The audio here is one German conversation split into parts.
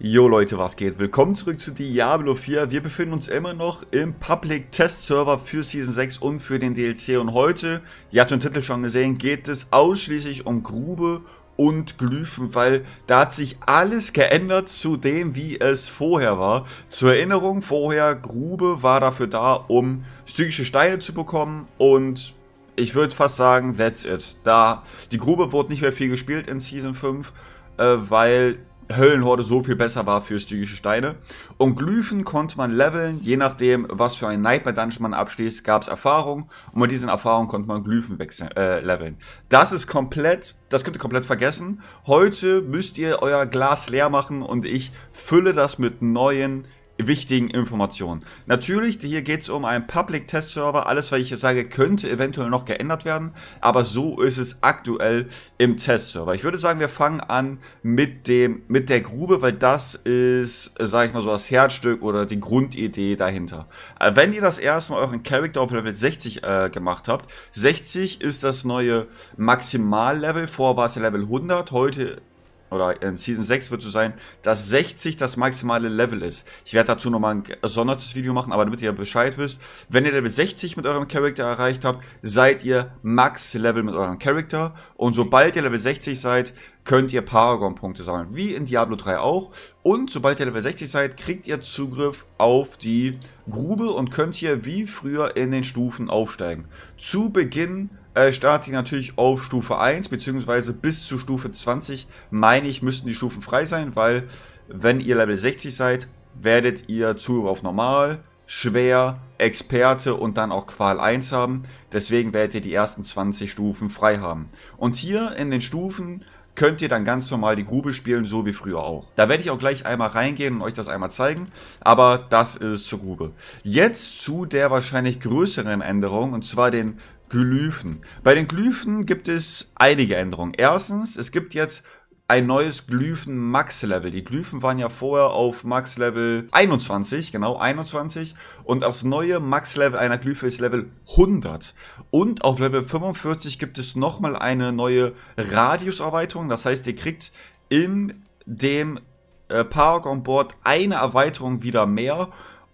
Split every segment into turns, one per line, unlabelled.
Jo Leute, was geht? Willkommen zurück zu Diablo 4. Wir befinden uns immer noch im Public Test Server für Season 6 und für den DLC und heute, ihr habt den Titel schon gesehen, geht es ausschließlich um Grube und Glyphen, weil da hat sich alles geändert zu dem, wie es vorher war. Zur Erinnerung, vorher Grube war dafür da, um psychische Steine zu bekommen und ich würde fast sagen, that's it. Da die Grube wurde nicht mehr viel gespielt in Season 5, äh, weil Höllenhorde so viel besser war für stygische Steine. Und Glyphen konnte man leveln, je nachdem, was für ein Nightmare Dungeon man abschließt, gab es Erfahrung und mit diesen Erfahrungen konnte man Glyphen wechseln, äh, leveln. Das ist komplett, das könnt ihr komplett vergessen. Heute müsst ihr euer Glas leer machen und ich fülle das mit neuen wichtigen Informationen. Natürlich, hier geht es um einen Public Test Server. Alles, was ich hier sage, könnte eventuell noch geändert werden. Aber so ist es aktuell im Test Server. Ich würde sagen, wir fangen an mit dem, mit der Grube, weil das ist, sage ich mal so, das Herzstück oder die Grundidee dahinter. Äh, wenn ihr das erste Mal euren Character auf Level 60 äh, gemacht habt, 60 ist das neue Maximallevel. Vorher war es Level 100. Heute oder in Season 6 wird so sein, dass 60 das maximale Level ist. Ich werde dazu nochmal ein gesondertes Video machen, aber damit ihr Bescheid wisst, wenn ihr Level 60 mit eurem Charakter erreicht habt, seid ihr Max-Level mit eurem Charakter und sobald ihr Level 60 seid, könnt ihr Paragon-Punkte sammeln, wie in Diablo 3 auch. Und sobald ihr Level 60 seid, kriegt ihr Zugriff auf die Grube und könnt hier wie früher in den Stufen aufsteigen. Zu Beginn äh, startet ihr natürlich auf Stufe 1, beziehungsweise bis zu Stufe 20, meine ich, müssten die Stufen frei sein, weil wenn ihr Level 60 seid, werdet ihr Zugriff auf Normal, Schwer, Experte und dann auch Qual 1 haben. Deswegen werdet ihr die ersten 20 Stufen frei haben. Und hier in den Stufen könnt ihr dann ganz normal die Grube spielen, so wie früher auch. Da werde ich auch gleich einmal reingehen und euch das einmal zeigen, aber das ist zur Grube. Jetzt zu der wahrscheinlich größeren Änderung, und zwar den Glyphen. Bei den Glyphen gibt es einige Änderungen. Erstens, es gibt jetzt ein neues Glyphen Max Level. Die Glyphen waren ja vorher auf Max Level 21, genau 21. Und das neue Max Level einer Glyphe ist Level 100. Und auf Level 45 gibt es nochmal eine neue Radiuserweiterung. Das heißt, ihr kriegt in dem äh, on Board eine Erweiterung wieder mehr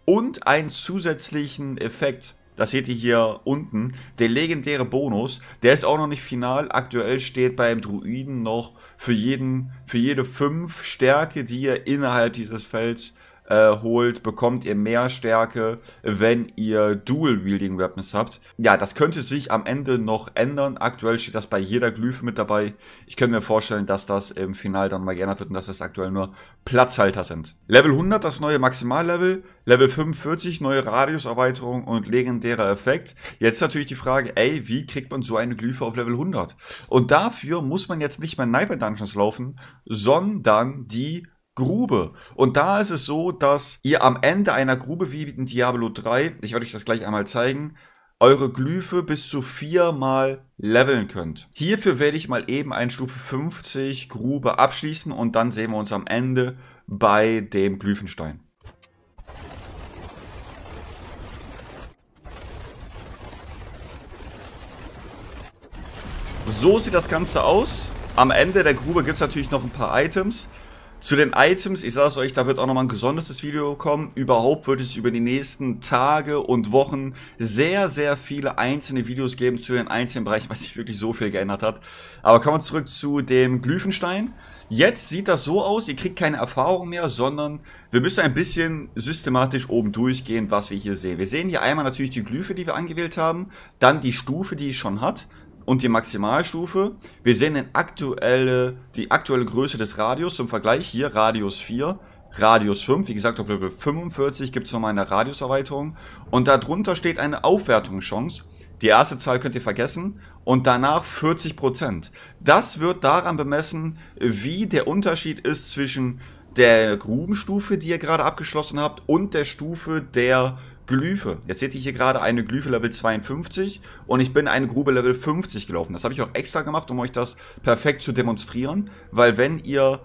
und einen zusätzlichen Effekt das seht ihr hier unten, der legendäre Bonus, der ist auch noch nicht final. Aktuell steht beim Druiden noch für, jeden, für jede 5 Stärke, die ihr innerhalb dieses Felds äh, holt, bekommt ihr mehr Stärke, wenn ihr Dual-Wielding Weapons habt. Ja, das könnte sich am Ende noch ändern. Aktuell steht das bei jeder Glyphe mit dabei. Ich könnte mir vorstellen, dass das im Final dann mal geändert wird und dass das aktuell nur Platzhalter sind. Level 100, das neue Maximallevel. Level 45, neue Radiuserweiterung und legendärer Effekt. Jetzt natürlich die Frage, ey, wie kriegt man so eine Glyphe auf Level 100? Und dafür muss man jetzt nicht mehr Sniper Dungeons laufen, sondern die Grube. Und da ist es so, dass ihr am Ende einer Grube wie in Diablo 3, ich werde euch das gleich einmal zeigen, eure Glyphe bis zu viermal leveln könnt. Hierfür werde ich mal eben ein Stufe 50 Grube abschließen und dann sehen wir uns am Ende bei dem Glyphenstein. So sieht das Ganze aus. Am Ende der Grube gibt es natürlich noch ein paar Items. Zu den Items, ich sage es euch, da wird auch nochmal ein gesondertes Video kommen. Überhaupt wird es über die nächsten Tage und Wochen sehr, sehr viele einzelne Videos geben zu den einzelnen Bereichen, was sich wirklich so viel geändert hat. Aber kommen wir zurück zu dem Glyphenstein. Jetzt sieht das so aus, ihr kriegt keine Erfahrung mehr, sondern wir müssen ein bisschen systematisch oben durchgehen, was wir hier sehen. Wir sehen hier einmal natürlich die Glyphe, die wir angewählt haben, dann die Stufe, die es schon hat und die Maximalstufe. Wir sehen den aktuelle, die aktuelle Größe des Radius zum Vergleich hier, Radius 4, Radius 5. Wie gesagt, auf Level 45 gibt es nochmal eine Radiuserweiterung. Und darunter steht eine Aufwertungschance. Die erste Zahl könnt ihr vergessen und danach 40%. Das wird daran bemessen, wie der Unterschied ist zwischen der Grubenstufe, die ihr gerade abgeschlossen habt, und der Stufe der Glyphe. Jetzt hätte ich hier gerade eine Glyphe Level 52 und ich bin eine Grube Level 50 gelaufen. Das habe ich auch extra gemacht, um euch das perfekt zu demonstrieren, weil wenn ihr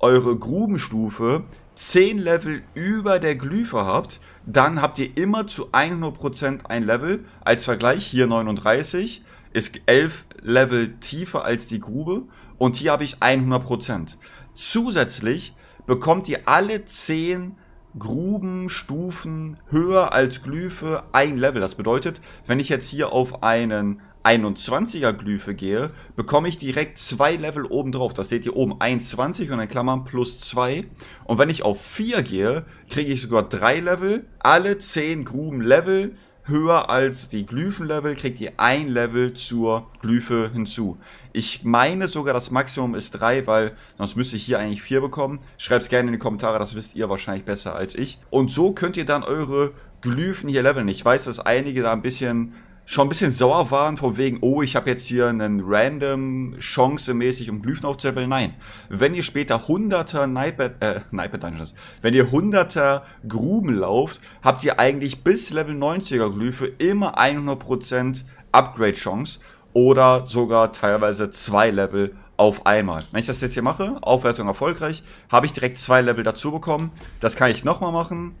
eure Grubenstufe 10 Level über der Glyphe habt, dann habt ihr immer zu 100% ein Level. Als Vergleich hier 39 ist 11 Level tiefer als die Grube und hier habe ich 100%. Zusätzlich bekommt ihr alle 10 Level Gruben, Stufen höher als Glyphe ein Level. Das bedeutet, wenn ich jetzt hier auf einen 21er Glyphe gehe, bekomme ich direkt zwei Level oben drauf. Das seht ihr oben, 21 und in Klammern plus 2. Und wenn ich auf 4 gehe, kriege ich sogar drei Level, alle 10 Gruben Level, höher als die Glyphen-Level kriegt ihr ein Level zur Glyphe hinzu. Ich meine sogar, das Maximum ist drei, weil sonst müsste ich hier eigentlich vier bekommen. Schreibt es gerne in die Kommentare, das wisst ihr wahrscheinlich besser als ich. Und so könnt ihr dann eure Glyphen hier leveln. Ich weiß, dass einige da ein bisschen schon ein bisschen sauer waren, von wegen, oh, ich habe jetzt hier einen random Chance mäßig, um Glyphen aufzuleveln. Nein, wenn ihr später hunderter Nightbed, äh, Nightbed Dungeons, wenn ihr hunderter Gruben lauft, habt ihr eigentlich bis Level 90er Glyphe immer 100% Upgrade Chance oder sogar teilweise zwei Level auf einmal. Wenn ich das jetzt hier mache, Aufwertung erfolgreich, habe ich direkt zwei Level dazu bekommen. Das kann ich nochmal machen,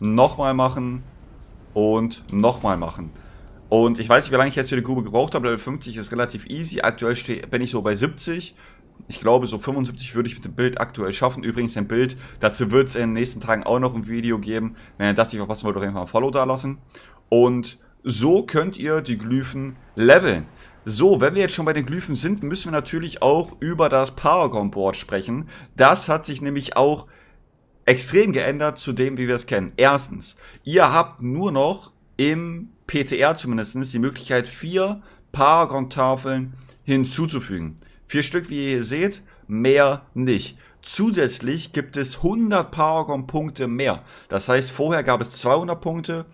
nochmal machen und nochmal machen. Und ich weiß nicht, wie lange ich jetzt für die Grube gebraucht habe. Level 50 ist relativ easy. Aktuell bin ich so bei 70. Ich glaube, so 75 würde ich mit dem Bild aktuell schaffen. Übrigens ein Bild, dazu wird es in den nächsten Tagen auch noch ein Video geben. Wenn ihr das nicht verpassen wollt, auf jeden Fall ein Follow da lassen. Und so könnt ihr die Glyphen leveln. So, wenn wir jetzt schon bei den Glyphen sind, müssen wir natürlich auch über das Paragon Board sprechen. Das hat sich nämlich auch extrem geändert zu dem, wie wir es kennen. Erstens, ihr habt nur noch im PTR zumindest die Möglichkeit, vier Paragon-Tafeln hinzuzufügen. Vier Stück, wie ihr hier seht, mehr nicht. Zusätzlich gibt es 100 Paragon-Punkte mehr. Das heißt, vorher gab es 200 Punkte,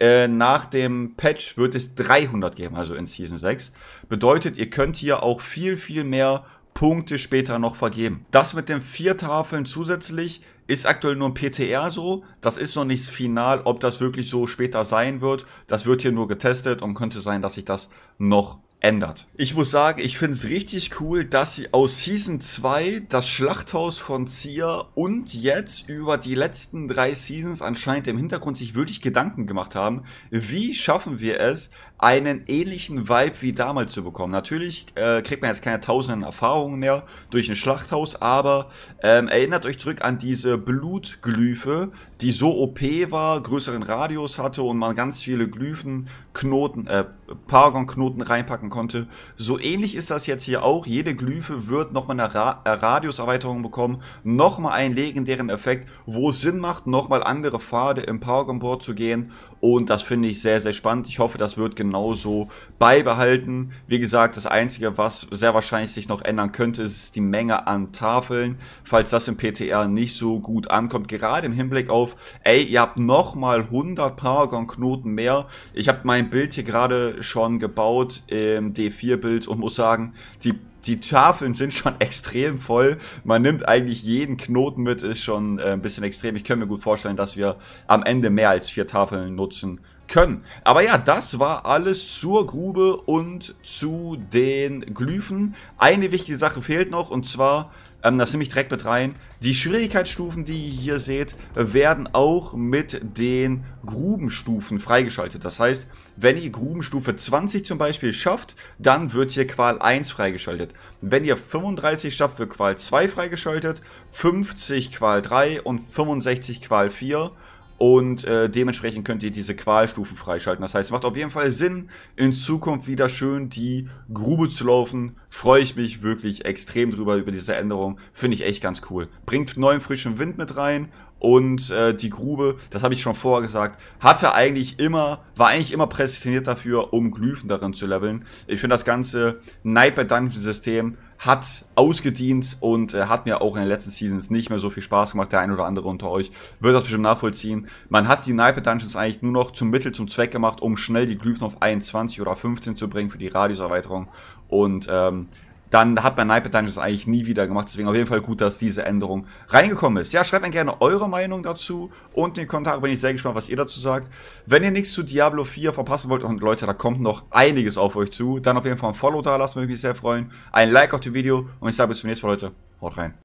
äh, nach dem Patch wird es 300 geben, also in Season 6. Bedeutet, ihr könnt hier auch viel, viel mehr Punkte später noch vergeben. Das mit den vier Tafeln zusätzlich ist aktuell nur ein PTR so. Das ist noch nicht final, ob das wirklich so später sein wird. Das wird hier nur getestet und könnte sein, dass sich das noch ändert. Ich muss sagen, ich finde es richtig cool, dass sie aus Season 2 das Schlachthaus von Zier und jetzt über die letzten drei Seasons anscheinend im Hintergrund sich wirklich Gedanken gemacht haben, wie schaffen wir es, einen ähnlichen Vibe wie damals zu bekommen. Natürlich äh, kriegt man jetzt keine tausenden Erfahrungen mehr durch ein Schlachthaus, aber ähm, erinnert euch zurück an diese Blutglyphe, die so OP war, größeren Radius hatte und man ganz viele Glyphen, Knoten, äh, Paragon-Knoten reinpacken haben konnte. So ähnlich ist das jetzt hier auch. Jede Glyphe wird nochmal eine Ra äh, Radiuserweiterung bekommen, nochmal einen legendären Effekt, wo es Sinn macht, nochmal andere Pfade im Power Board zu gehen. Und das finde ich sehr, sehr spannend. Ich hoffe, das wird genauso beibehalten. Wie gesagt, das Einzige, was sehr wahrscheinlich sich noch ändern könnte, ist die Menge an Tafeln. Falls das im PTR nicht so gut ankommt, gerade im Hinblick auf, ey, ihr habt nochmal 100 Paragon-Knoten mehr. Ich habe mein Bild hier gerade schon gebaut. im im D4-Bild und muss sagen, die, die Tafeln sind schon extrem voll. Man nimmt eigentlich jeden Knoten mit, ist schon äh, ein bisschen extrem. Ich könnte mir gut vorstellen, dass wir am Ende mehr als vier Tafeln nutzen können. Aber ja, das war alles zur Grube und zu den Glyphen. Eine wichtige Sache fehlt noch und zwar ähm, das nehme ich direkt mit rein. Die Schwierigkeitsstufen, die ihr hier seht, werden auch mit den Grubenstufen freigeschaltet. Das heißt, wenn ihr Grubenstufe 20 zum Beispiel schafft, dann wird hier Qual 1 freigeschaltet. Wenn ihr 35 schafft, wird Qual 2 freigeschaltet, 50 Qual 3 und 65 Qual 4 und äh, dementsprechend könnt ihr diese Qualstufen freischalten. Das heißt, macht auf jeden Fall Sinn, in Zukunft wieder schön die Grube zu laufen. Freue ich mich wirklich extrem drüber, über diese Änderung. Finde ich echt ganz cool. Bringt neuen frischen Wind mit rein und äh, die Grube, das habe ich schon vorher gesagt, hatte eigentlich immer, war eigentlich immer prädestiniert dafür, um Glyphen darin zu leveln. Ich finde das ganze Nightmare Dungeon System hat ausgedient und äh, hat mir auch in den letzten Seasons nicht mehr so viel Spaß gemacht. Der ein oder andere unter euch wird das bestimmt nachvollziehen. Man hat die Nightmare Dungeons eigentlich nur noch zum Mittel, zum Zweck gemacht, um schnell die Glyphen auf 21 oder 15 zu bringen für die Radiuserweiterung. Und ähm, dann hat man Night Dungeons eigentlich nie wieder gemacht. Deswegen auf jeden Fall gut, dass diese Änderung reingekommen ist. Ja, schreibt mir gerne eure Meinung dazu und in den Kommentaren bin ich sehr gespannt, was ihr dazu sagt. Wenn ihr nichts zu Diablo 4 verpassen wollt, und Leute, da kommt noch einiges auf euch zu, dann auf jeden Fall ein Follow da lassen, würde mich sehr freuen. Ein Like auf dem Video und ich sage bis zum nächsten Mal, Leute. Haut rein.